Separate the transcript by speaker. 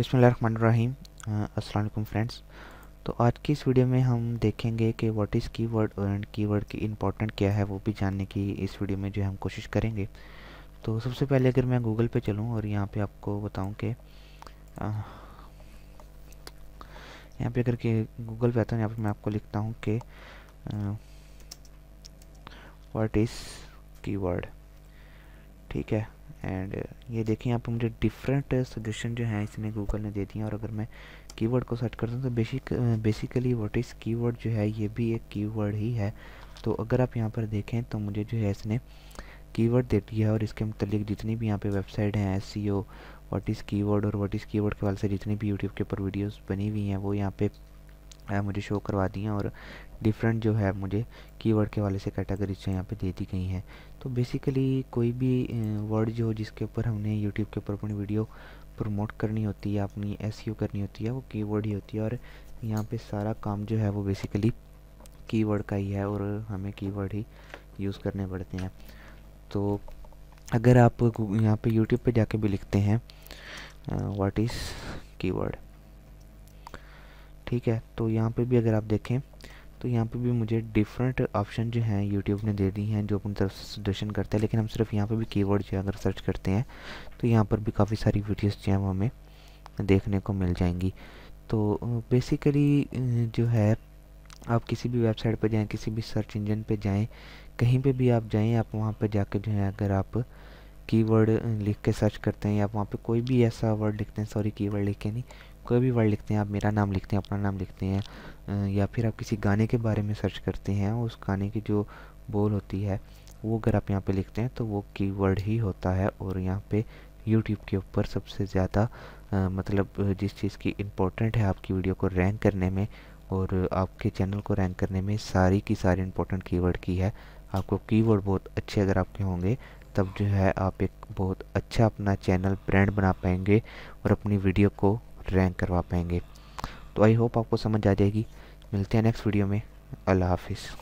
Speaker 1: बिसमीम असलम फ्रेंड्स तो आज की इस वीडियो में हम देखेंगे कि व्हाट इज़ कीवर्ड और कीवर्ड की इंपॉर्टेंट क्या है वो भी जानने की इस वीडियो में जो हम कोशिश करेंगे तो सबसे पहले अगर मैं गूगल पे चलूँ और यहाँ पे आपको बताऊँ कि यहाँ पे अगर के गूगल पे आता हूँ यहाँ पे मैं आपको लिखता हूँ कि वट इज़ की ठीक है एंड uh, ये देखिए यहाँ पर मुझे डिफरेंट सजेशन uh, जो हैं इसने गूगल ने दे दिए और अगर मैं कीवर्ड को सर्च करता हूँ तो basic basically what is keyword जो है ये भी एक कीवर्ड ही है तो अगर आप यहाँ पर देखें तो मुझे जो है इसने कीवर्ड दे दिया है और इसके मतलब जितनी भी यहाँ पे वेबसाइट हैं S C O what is keyword और व्हाट इज़ कीवर्ड के वाले से जितनी भी यूट्यूब के ऊपर वीडियोस बनी हुई हैं वो यहाँ पे मुझे शो करवा दी हैं और डिफरेंट जो है मुझे कीवर्ड के वाले से कैटेगरीज जो यहाँ पे दे दी गई हैं तो बेसिकली कोई भी वर्ड जो जिसके ऊपर हमने यूट्यूब के ऊपर अपनी वीडियो प्रमोट करनी होती है अपनी एस e करनी होती है वो कीवर्ड ही होती है और यहाँ पे सारा काम जो है वो बेसिकली कीवर्ड का ही है और हमें कीवर्ड ही यूज़ करने पड़ते हैं तो अगर आप यहाँ पे यूट्यूब पे जाके भी लिखते हैं वाट इज़ कीवर्ड ठीक है तो यहाँ पे भी अगर आप देखें तो यहाँ पे भी मुझे डिफरेंट ऑप्शन जो हैं यूट्यूब ने दे दी हैं जो अपनी तरफ से सजेशन करते हैं लेकिन हम सिर्फ यहाँ पे भी कीवर्ड जो अगर सर्च करते हैं तो यहाँ पर भी काफ़ी सारी वीडियोस जो हैं वो हमें देखने को मिल जाएंगी तो बेसिकली जो है आप किसी भी वेबसाइट पर जाएँ किसी भी सर्च इंजन पर जाएँ कहीं पर भी आप जाएँ आप वहाँ पर जाके जो है अगर आप कीवर्ड लिख के सर्च करते हैं या आप वहाँ पे कोई भी ऐसा वर्ड लिखते हैं सॉरी कीवर्ड लिख के नहीं कोई भी वर्ड लिखते हैं आप मेरा नाम लिखते हैं अपना नाम लिखते हैं या फिर आप किसी गाने के बारे में सर्च करते हैं उस गाने की जो बोल होती है वो अगर आप यहाँ पे लिखते हैं तो वो कीवर्ड ही होता है और यहाँ पे यूट्यूब के ऊपर सबसे ज़्यादा मतलब जिस चीज़ की इम्पोर्टेंट है आपकी वीडियो को रैंक करने में और आपके चैनल को रैंक करने में सारी की सारी इम्पोर्टेंट कीवर्ड की है आपको कीवर्ड बहुत अच्छे अगर आपके होंगे तब जो है आप एक बहुत अच्छा अपना चैनल ब्रांड बना पाएंगे और अपनी वीडियो को रैंक करवा पाएंगे तो आई होप आपको समझ आ जाएगी मिलते हैं नेक्स्ट वीडियो में अल्लाह हाफिज़